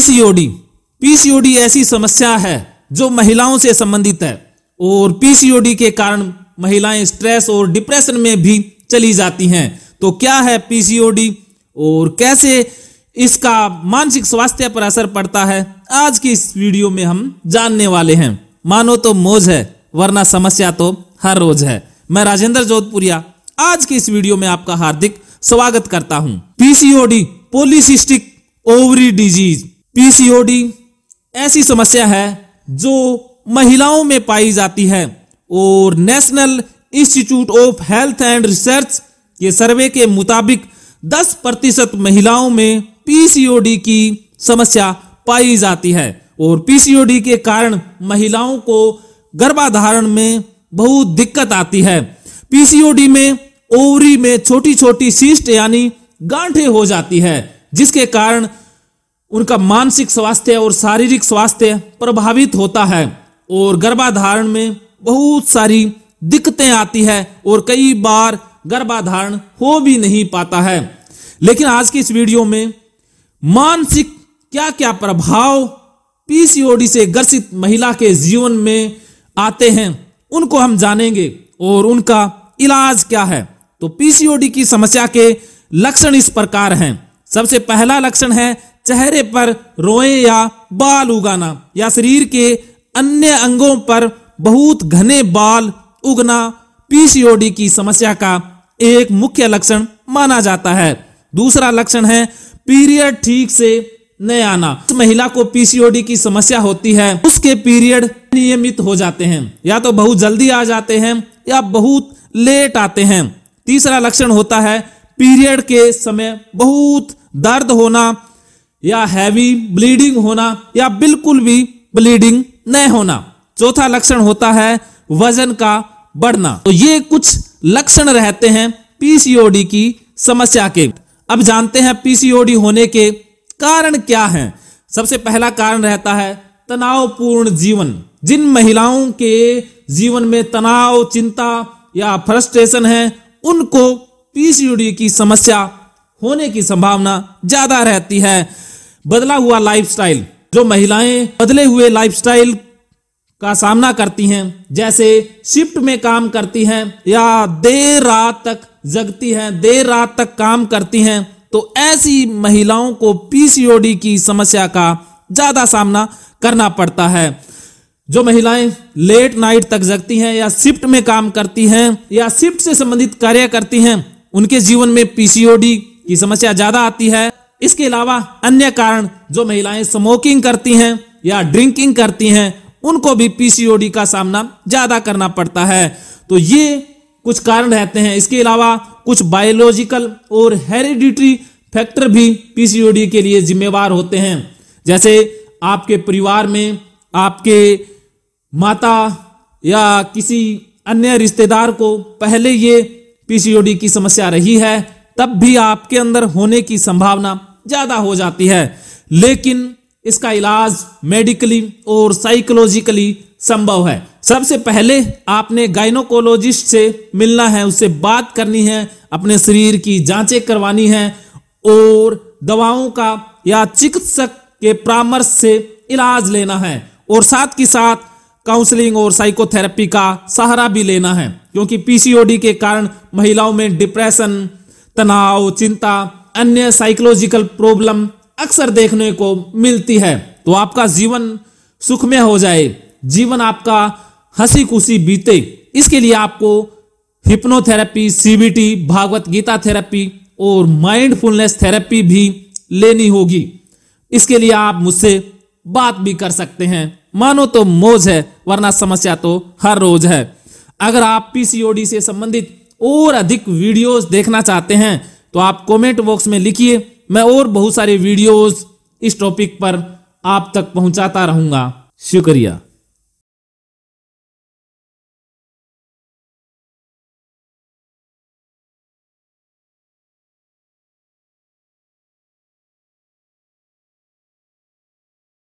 PCOD PCOD ऐसी समस्या है जो महिलाओं से संबंधित है और पीसीओडी के कारण महिलाएं स्ट्रेस और डिप्रेशन में भी चली जाती हैं तो क्या है पीसीओडी और कैसे इसका मानसिक स्वास्थ्य पर असर पड़ता है आज की इस वीडियो में हम जानने वाले हैं मानो तो मोज है वरना समस्या तो हर रोज है मैं राजेंद्र जोधपुरिया आज की इस वीडियो में आपका हार्दिक स्वागत करता हूं PCOD polycystic ovary disease PCOD ऐसी समस्या है जो महिलाओं में पाई जाती है और National Institute of Health and Research के सर्वे के मुताबिक 10 प्रतिशत महिलाओं में पीसीओडी की समस्या पाई जाती है और पीसीओडी के कारण महिलाओं को गर्भाधारण में बहुत दिक्कत आती है पीसीओडी में ओवरी में छोटी छोटी सीस्ट यानी गांठे हो जाती है जिसके कारण उनका मानसिक स्वास्थ्य और शारीरिक स्वास्थ्य प्रभावित होता है और गर्भाधारण में बहुत सारी दिक्कतें आती है और कई बार गर्भाधारण हो भी नहीं पाता है लेकिन आज की इस वीडियो में मानसिक क्या क्या प्रभाव पीसीओडी से ग्रसित महिला के जीवन में आते हैं उनको हम जानेंगे और उनका इलाज क्या है तो पीसीओडी की समस्या के लक्षण इस प्रकार हैं सबसे पहला लक्षण है चेहरे पर रोए या बाल उगाना या शरीर के अन्य अंगों पर बहुत घने बाल उगना पीसीओडी की समस्या का एक मुख्य लक्षण माना जाता है दूसरा लक्षण है पीरियड ठीक से न आना इस महिला को पीसीओडी की समस्या होती है उसके पीरियड नियमित हो जाते हैं या तो बहुत जल्दी आ जाते हैं या बहुत लेट आते हैं तीसरा लक्षण होता है पीरियड के समय बहुत दर्द होना या हैवी ब्लीडिंग होना या बिल्कुल भी ब्लीडिंग न होना चौथा लक्षण होता है वजन का बढ़ना तो ये कुछ लक्षण रहते हैं पीसीओडी की समस्या के अब जानते हैं पीसीओडी होने के कारण क्या हैं सबसे पहला कारण रहता है तनावपूर्ण जीवन जिन महिलाओं के जीवन में तनाव चिंता या फ्रस्ट्रेशन है उनको पीसीओडी की समस्या होने की संभावना ज्यादा रहती है बदला हुआ लाइफस्टाइल जो महिलाएं बदले हुए लाइफस्टाइल का सामना करती हैं जैसे शिफ्ट में काम करती हैं या देर रात तक जगती हैं देर रात तक काम करती हैं तो ऐसी महिलाओं को पीसीओडी की समस्या का ज्यादा सामना करना पड़ता है जो महिलाएं लेट नाइट तक जगती हैं या शिफ्ट में काम करती हैं या शिफ्ट से संबंधित कार्य करती हैं उनके जीवन में पीसीओडी की समस्या ज्यादा आती है इसके अलावा अन्य कारण जो महिलाएं स्मोकिंग करती हैं या ड्रिंकिंग करती हैं उनको भी पीसीओडी का सामना ज्यादा करना पड़ता है तो ये कुछ कारण रहते हैं इसके अलावा कुछ बायोलॉजिकल और हेरिडिटरी फैक्टर भी पीसीओडी के लिए जिम्मेवार होते हैं जैसे आपके परिवार में आपके माता या किसी अन्य रिश्तेदार को पहले ये पीसीओडी की समस्या रही है तब भी आपके अंदर होने की संभावना ज्यादा हो जाती है लेकिन इसका इलाज मेडिकली और साइकोलॉजिकली संभव है सबसे पहले आपने गायनोकोलॉजिस्ट से मिलना है उससे बात करनी है अपने शरीर की जांचें करवानी है और दवाओं का या चिकित्सक के परामर्श से इलाज लेना है और साथ ही साथ काउंसलिंग और साइकोथेरेपी का सहारा भी लेना है क्योंकि पीसीओडी के कारण महिलाओं में डिप्रेशन तनाव चिंता अन्य साइकोलॉजिकल प्रॉब्लम अक्सर देखने को मिलती है तो आपका जीवन सुखमय हो जाए जीवन आपका हंसी खुशी बीते इसके लिए आपको hypnotherapy CBT Bhagavad Gita therapy और माइंडफुलनेस थेरेपी भी लेनी होगी इसके लिए आप मुझसे बात भी कर सकते हैं मानो तो मोज है वरना समस्या तो हर रोज है अगर आप पीसीओडी से संबंधित और अधिक वीडियोस देखना चाहते हैं तो आप कमेंट बॉक्स में लिखिए मैं और बहुत सारे वीडियोस इस टॉपिक पर आप तक पहुंचाता रहूंगा शुक्रिया